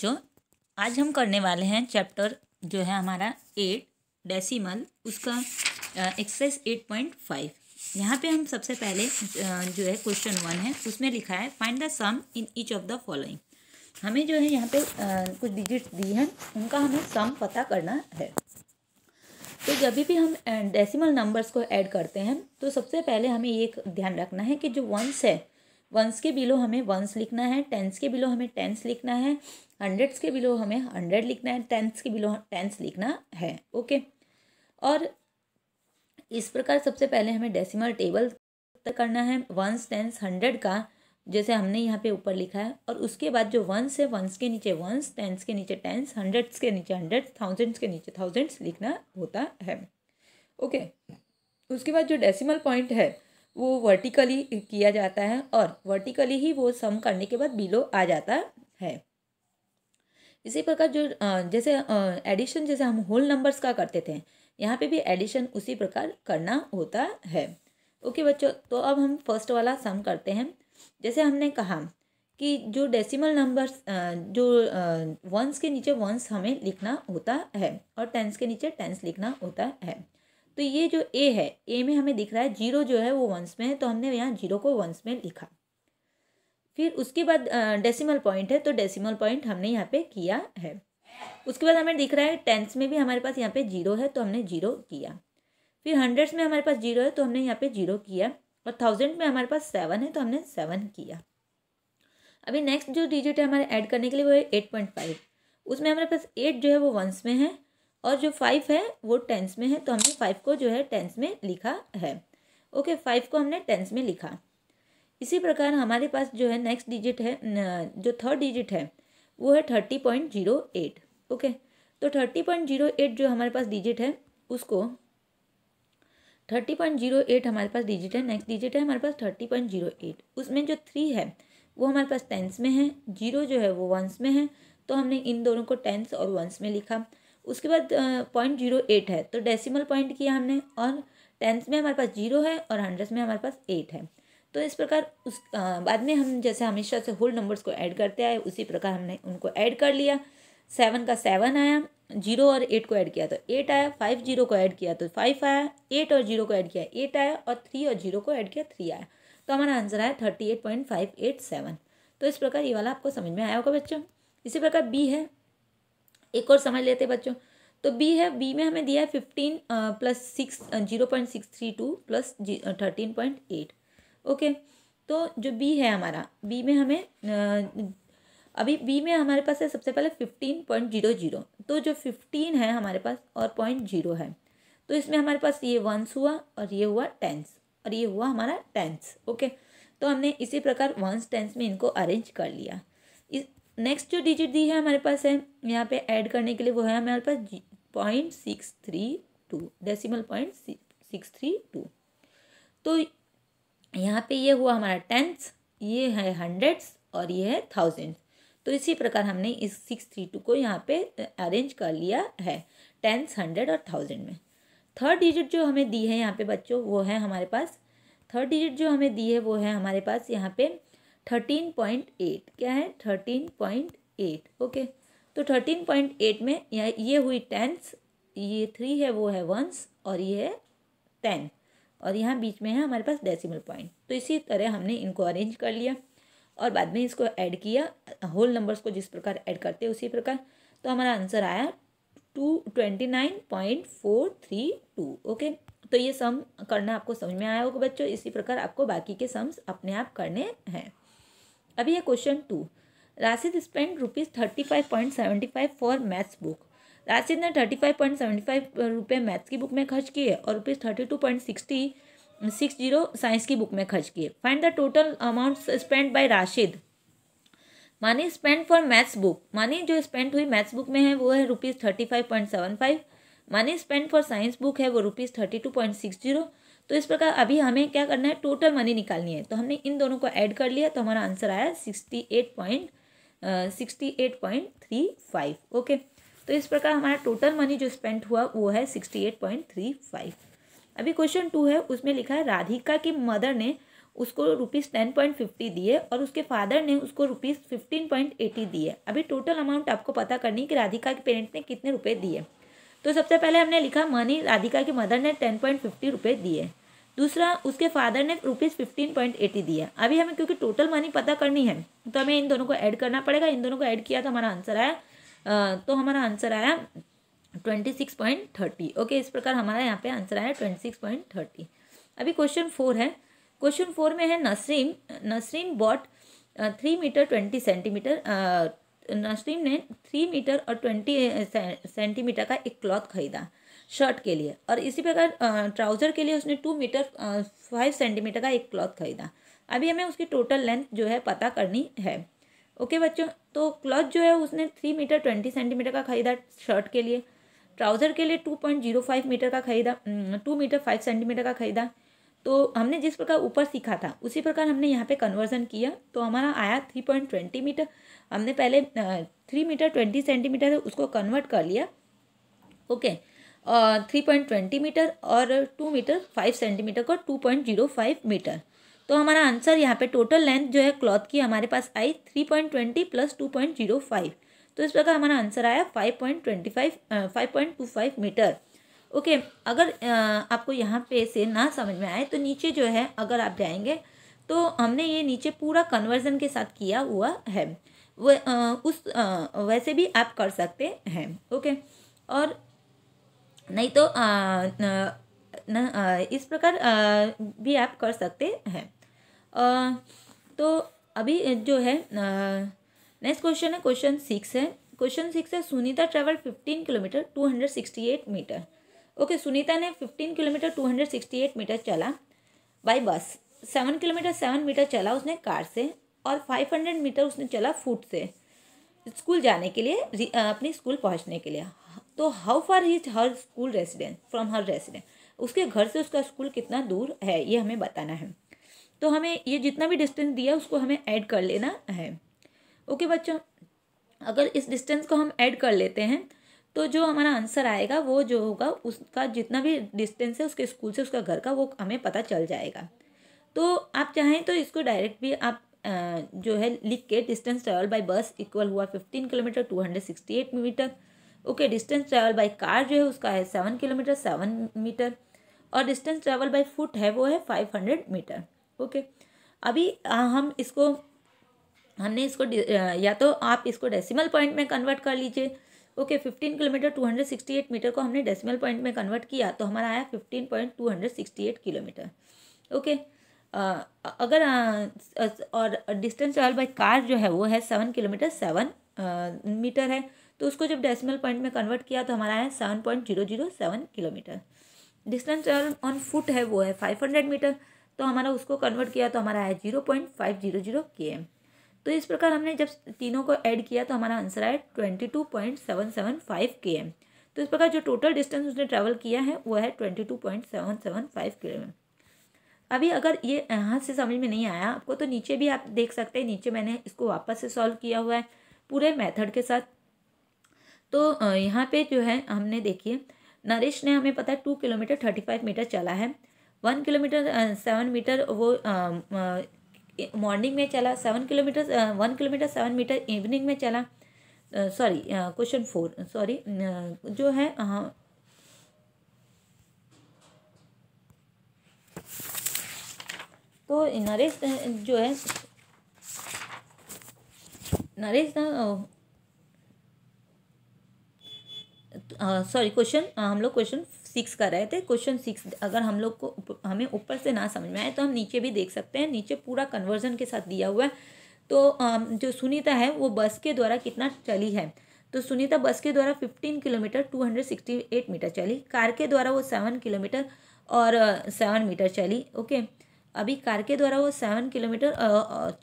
बच्चों आज हम करने वाले हैं चैप्टर जो है हमारा एट डेसिमल उसका एक्सरसाइज एट पॉइंट फाइव यहाँ पे हम सबसे पहले जो है क्वेश्चन वन है उसमें लिखा है find the sum in each of the following हमें जो है यहाँ पे कुछ डिजिट दी हैं उनका हमें सम पता करना है तो जब भी हम डेसिमल नंबर्स को ऐड करते हैं तो सबसे पहले हमें ये ध्यान रखना है कि जो वंस है वंस के बिलो हमें वंस लिखना है टेंस के बिलो हमें टेंस लिखना है हंड्रेड्स के बिलो हमें हंड्रेड लिखना है टेंथ्स के बिलो टेंथ्स लिखना है ओके और इस प्रकार सबसे पहले हमें डेसिमल टेबल करना है वंस टेंस हंड्रेड का जैसे हमने यहाँ पे ऊपर लिखा है और उसके बाद जो वंस है वंस के नीचे वंस टेंस के नीचे टेंस हंड्रेड्स के नीचे हंड्रेड थाउजेंड्स के नीचे थाउजेंड्स लिखना होता है ओके उसके बाद जो डेसिमल पॉइंट है वो वर्टिकली किया जाता है और वर्टिकली ही वो सम करने के बाद बिलो आ जाता है इसी प्रकार जो जैसे एडिशन जैसे हम होल नंबर्स का करते थे यहाँ पे भी एडिशन उसी प्रकार करना होता है ओके बच्चों तो अब हम फर्स्ट वाला सम करते हैं जैसे हमने कहा कि जो डेसिमल नंबर्स जो वंस के नीचे वंस हमें लिखना होता है और टेंस के नीचे टेंस लिखना होता है तो ये जो ए है ए में हमें दिख रहा है जीरो जो है वो वंस में है तो हमने यहाँ जीरो को वंस में लिखा फिर उसके बाद डेसिमल पॉइंट है तो डेसिमल पॉइंट हमने यहाँ पे किया है उसके बाद हमें दिख रहा है टेंथ में भी हमारे पास यहाँ पे जीरो है तो हमने जीरो किया फिर हंड्रेड्स में हमारे पास जीरो है तो हमने यहाँ पे जीरो किया और थाउजेंड में हमारे पास सेवन है तो हमने सेवन किया अभी नेक्स्ट जो डिजिट है हमारे ऐड करने के लिए वो है एट पॉइंट फाइव उसमें हमारे पास एट जो है वो वंस में है और जो फाइव है वो टेंथ में है तो हमने फाइव को जो है टेंथ में लिखा है ओके फाइव को हमने टेंथ में लिखा इसी प्रकार हमारे पास जो है नेक्स्ट डिजिट है जो थर्ड डिजिट है वो है thirty point zero eight okay तो थर्टी पॉइंट जीरो एट जो हमारे पास डिजिट है उसको थर्टी पॉइंट जीरो एट हमारे पास डिजिट है नेक्स्ट डिजिट है हमारे पास थर्टी पॉइंट जीरो एट उसमें जो थ्री है वो हमारे पास टेंस में है जीरो जो है वो वंस में है तो हमने इन दोनों को टेंस और वंस में लिखा उसके बाद पॉइंट जीरो एट है तो डेसिमल पॉइंट किया हमने और टेंस में हमारे पास जीरो है और हंड्रेड्स में हमारे पास एट है तो इस प्रकार उस आ, बाद में हम जैसे हमेशा से होल नंबर्स को ऐड करते आए उसी प्रकार हमने उनको ऐड कर लिया सेवन का सेवन आया जीरो और एट को ऐड किया तो एट आया फाइव जीरो को ऐड किया तो फाइव आया एट और जीरो को ऐड किया एट आया और थ्री और जीरो को ऐड किया थ्री आया तो हमारा आंसर आया thirty eight point five eight seven तो इस प्रकार ये वाला आपको समझ में आया होगा बच्चों इसी प्रकार बी है एक और समझ लेते बच्चों तो बी है बी में हमें दिया है fifteen plus six zero point six three two plus thirteen point eight okay तो जो बी है हमारा बी में हमें अभी बी में हमारे पास है सबसे पहले फिफ्टीन पॉइंट जीरो जीरो तो जो फिफ्टीन है हमारे पास और पॉइंट जीरो है तो इसमें हमारे पास ये वंस हुआ और ये हुआ टेंस और ये हुआ हमारा टेंस ओके तो हमने इसी प्रकार वंस टेंस में इनको अरेंज कर लिया इस नेक्स्ट जो डिजिट दी है हमारे पास है यहाँ पे ऐड करने के लिए वो है हमारे पास point six three two decimal point six three two तो यहाँ पे ये हुआ हमारा टेंथ ये है हंड्रेड्स और ये है थाउजेंड तो इसी प्रकार हमने इस सिक्स थ्री टू को यहाँ पे अरेंज कर लिया है टेंथ हंड्रेड और थाउजेंड में थर्ड डिजिट जो हमें दी है यहाँ पे बच्चों वो है हमारे पास थर्ड डिजिट जो हमें दी है वो है हमारे पास यहाँ पे थर्टीन पॉइंट एट क्या है थर्टीन पॉइंट एट ओके तो थर्टीन पॉइंट एट में ये हुई टेंथ ये थ्री है वो है वंस और ये है टेन और यहाँ बीच में है हमारे पास डेसिमल पॉइंट तो इसी तरह हमने इनको अरेंज कर लिया और बाद में इसको ऐड किया होल नंबर्स को जिस प्रकार ऐड करते हैं उसी प्रकार तो हमारा आंसर आया two twenty nine point four three two okay तो ये सम करना आपको समझ में आया होगा बच्चों इसी प्रकार आपको बाकी के सम्स अपने आप करने हैं अभी है question two Rashid spend rupees thirty five point seventy five for maths book Rashid ने thirty five point seventy five रुपये मैथ्स की बुक में खर्च किए और rupees thirty two point sixty six zero science की बुक में खर्च किए find the total amount spend by Rashid money spend for maths book मानी जो स्पेंड हुई मैथ्स बुक में है वो है rupees thirty five point seven five money spend for science book है वो rupees thirty two point six zero तो इस प्रकार अभी हमें क्या करना है टोटल मनी निकालनी है तो हमने इन दोनों को ऐड कर लिया तो हमारा आंसर आया sixty eight point sixty eight point three five okay तो इस प्रकार हमारा टोटल मनी जो स्पेंड हुआ वो है sixty eight point three five अभी क्वेश्चन टू है उसमें लिखा है राधिका की मदर ने उसको रुपीज़ टेन पॉइंट फिफ्टी दिए और उसके फादर ने उसको रुपीज़ फिफ्टीन पॉइंट एटी दिए अभी टोटल अमाउंट आपको पता करनी है कि राधिका के पेरेंट्स ने कितने रुपए दिए तो सबसे पहले हमने लिखा मनी राधिका की मदर ने टेन पॉइंट फिफ्टी रुपये दिए दूसरा उसके फादर ने रुपीज़ फिफ्टीन पॉइंट एटी दिया अभी हमें क्योंकि टोटल मनी पता करनी है तो हमें इन दोनों को ऐड करना पड़ेगा इन दोनों को ऐड किया तो हमारा आंसर आया तो हमारा आंसर आया twenty six point thirty okay इस प्रकार हमारा यहाँ पे आंसर आया ट्वेंटी सिक्स पॉइंट थर्टी अभी क्वेश्चन फोर है क्वेश्चन फोर में है Nasreen Nasreen bought three metre twenty centimetre Nasreen ने थ्री मीटर और ट्वेंटी सेंटीमीटर का एक क्लॉथ खरीदा शर्ट के लिए और इसी प्रकार ट्राउज़र के लिए उसने टू मीटर फाइव सेंटीमीटर का एक क्लॉथ खरीदा अभी हमें उसकी टोटल लेंथ जो है पता करनी है ओके बच्चों तो क्लच जो है उसने थ्री मीटर ट्वेंटी सेंटीमीटर का ख़रीदा शर्ट के लिए ट्राउज़र के लिए two point zero five metre का ख़रीदा टू मीटर फाइव सेंटीमीटर का ख़रीदा तो हमने जिस प्रकार ऊपर सीखा था उसी प्रकार हमने यहाँ पे कन्वर्जन किया तो हमारा आया थ्री पॉइंट ट्वेंटी मीटर हमने पहले थ्री मीटर ट्वेंटी सेंटीमीटर उसको कन्वर्ट कर लिया okay three point twenty metre और टू मीटर फाइव सेंटीमीटर को two point zero five metre तो हमारा आंसर यहाँ पे टोटल लेंथ जो है क्लॉथ की हमारे पास आई three point twenty plus two point zero five तो इस प्रकार हमारा आंसर आया five point twenty five five point two five metre okay अगर आपको यहाँ पे से ना समझ में आए तो नीचे जो है अगर आप जाएंगे तो हमने ये नीचे पूरा कन्वर्जन के साथ किया हुआ है वह उस आ, वैसे भी आप कर सकते हैं ओके और नहीं तो आ, न, न, न, इस प्रकार भी आप कर सकते हैं तो अभी जो है नेक्स्ट क्वेश्चन है क्वेश्चन सिक्स है क्वेश्चन सिक्स है Sunita travel fifteen kilometre two hundred sixty eight metre okay Sunita ने fifteen kilometre two hundred sixty eight metre चला by bus seven kilometre seven metre चला उसने कार से और फाइव हंड्रेड मीटर उसने चला फुट से स्कूल जाने के लिए अपनी स्कूल पहुंचने के लिए तो how far is her school resident from her resident उसके घर से उसका स्कूल कितना दूर है ये हमें बताना है तो हमें ये जितना भी डिस्टेंस दिया उसको हमें ऐड कर लेना है ओके बच्चों अगर इस डिस्टेंस को हम ऐड कर लेते हैं तो जो हमारा आंसर आएगा वो जो होगा उसका जितना भी डिस्टेंस है उसके स्कूल से उसका घर का वो हमें पता चल जाएगा तो आप चाहें तो इसको डायरेक्ट भी आप जो है लिख के distance travel by bus equal हुआ fifteen kilometre two hundred sixty eight metre okay distance travel by car जो है उसका है सेवन किलोमीटर सेवन मीटर और डिस्टेंस ट्रैवल बाय फुट है वो है फाइव हंड्रेड मीटर ओके अभी हम इसको हमने इसको या तो आप इसको डेसिमल पॉइंट में कन्वर्ट कर लीजिए okay fifteen kilometre two hundred sixty eight metre को हमने डेसिमल पॉइंट में कन्वर्ट किया तो हमारा आया fifteen point two hundred sixty eight kilometre okay अगर और डिस्टेंस ट्रेवल बाई कार जो है वो है सेवन किलोमीटर सेवन मीटर है तो उसको जब डेसिमल पॉइंट में कन्वर्ट किया तो हमारा आया seven point zero zero seven kilometre distance travel on foot है वो है फाइव हंड्रेड मीटर तो हमारा उसको कन्वर्ट किया तो हमारा आया zero point five zero zero के एम तो इस प्रकार हमने जब तीनों को ऐड किया तो हमारा आंसर आया twenty two point seven seven five K M तो इस प्रकार जो टोटल डिस्टेंस उसने ट्रैवल किया है वो है twenty two point seven seven five K M अभी अगर ये यहाँ से समझ में नहीं आया आपको तो नीचे भी आप देख सकते हैं नीचे मैंने इसको वापस से सॉल्व किया हुआ है पूरे मेथड के साथ तो यहाँ पे जो है हमने देखिए नरेश ने हमें पता है two kilometre thirty five metre चला है वन किलोमीटर सेवन मीटर वो मॉर्निंग में चला seven kilometre one kilometre seven metre evening में चला सॉरी क्वेश्चन फोर सॉरी जो है हाँ तो नरेश जो है नरेश सॉरी क्वेश्चन हम लोग क्वेश्चन सिक्स कर रहे थे क्वेश्चन सिक्स अगर हम लोग को हमें ऊपर से ना समझ में आए तो हम नीचे भी देख सकते हैं नीचे पूरा कन्वर्जन के साथ दिया हुआ है तो जो सुनीता है वो बस के द्वारा कितना चली है तो सुनीता बस के द्वारा fifteen kilometre two hundred sixty eight metre चली कार के द्वारा वो सेवन किलोमीटर और सेवन मीटर चली ओके अभी कार के द्वारा वो सेवन किलोमीटर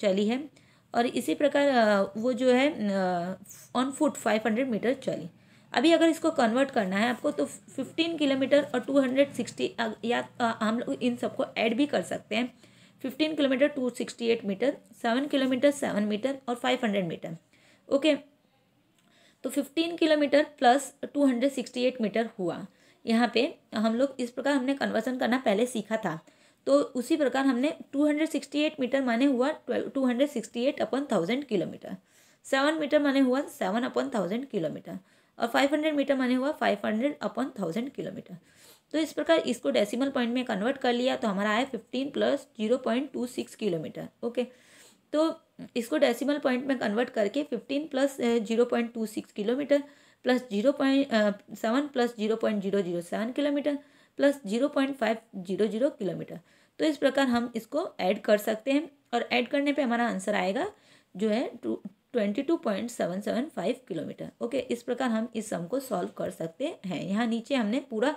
चली है और इसी प्रकार वो जो है on foot five hundred metre चली अभी अगर इसको कन्वर्ट करना है आपको तो फिफ्टीन किलोमीटर और टू हंड्रेड सिक्सटी या हम लोग इन सबको ऐड भी कर सकते हैं fifteen kilometre two sixty eight metre seven kilometre seven metre और फाइव हंड्रेड मीटर ओके तो fifteen kilometre plus two hundred sixty eight metre हुआ यहाँ पे हम लोग इस प्रकार हमने कन्वर्सन करना पहले सीखा था तो उसी प्रकार हमने two hundred sixty eight metre माने हुआ टू हंड्रेड सिक्सटी एट अपन थाउजेंड किलोमीटर सेवन मीटर माने हुआ सेवन अपन थाउजेंड किलोमीटर और फाइव हंड्रेड मीटर माने हुआ फाइव हंड्रेड अपन थाउजेंड किलोमीटर तो इस प्रकार इसको डेसिमल पॉइंट में कन्वर्ट कर लिया तो हमारा आया fifteen plus zero point two six kilometre okay तो इसको डेसिमल पॉइंट में कन्वर्ट करके fifteen plus zero point two six kilometre plus zero point seven plus zero point zero zero seven kilometre plus zero point five zero zero kilometre तो इस प्रकार हम इसको add कर सकते हैं और ऐड करने पर हमारा आंसर आएगा जो है टू 22.775 किलोमीटर ओके इस प्रकार हम इस सम को सॉल्व कर सकते हैं यहाँ नीचे हमने पूरा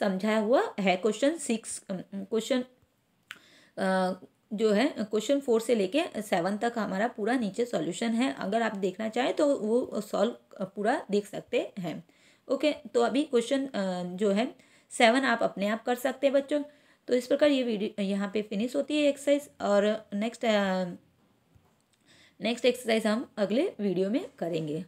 समझाया हुआ है क्वेश्चन सिक्स क्वेश्चन जो है क्वेश्चन फोर से लेके सेवन तक हमारा पूरा नीचे सॉल्यूशन है अगर आप देखना चाहें तो वो सॉल्व पूरा देख सकते हैं ओके तो अभी क्वेश्चन जो है सेवन आप अपने आप कर सकते हैं बच्चों तो इस प्रकार ये वीडियो यहाँ पे फिनिश होती है एक्सरसाइज और नेक्स्ट नेक्स्ट एक्सरसाइज हम अगले वीडियो में करेंगे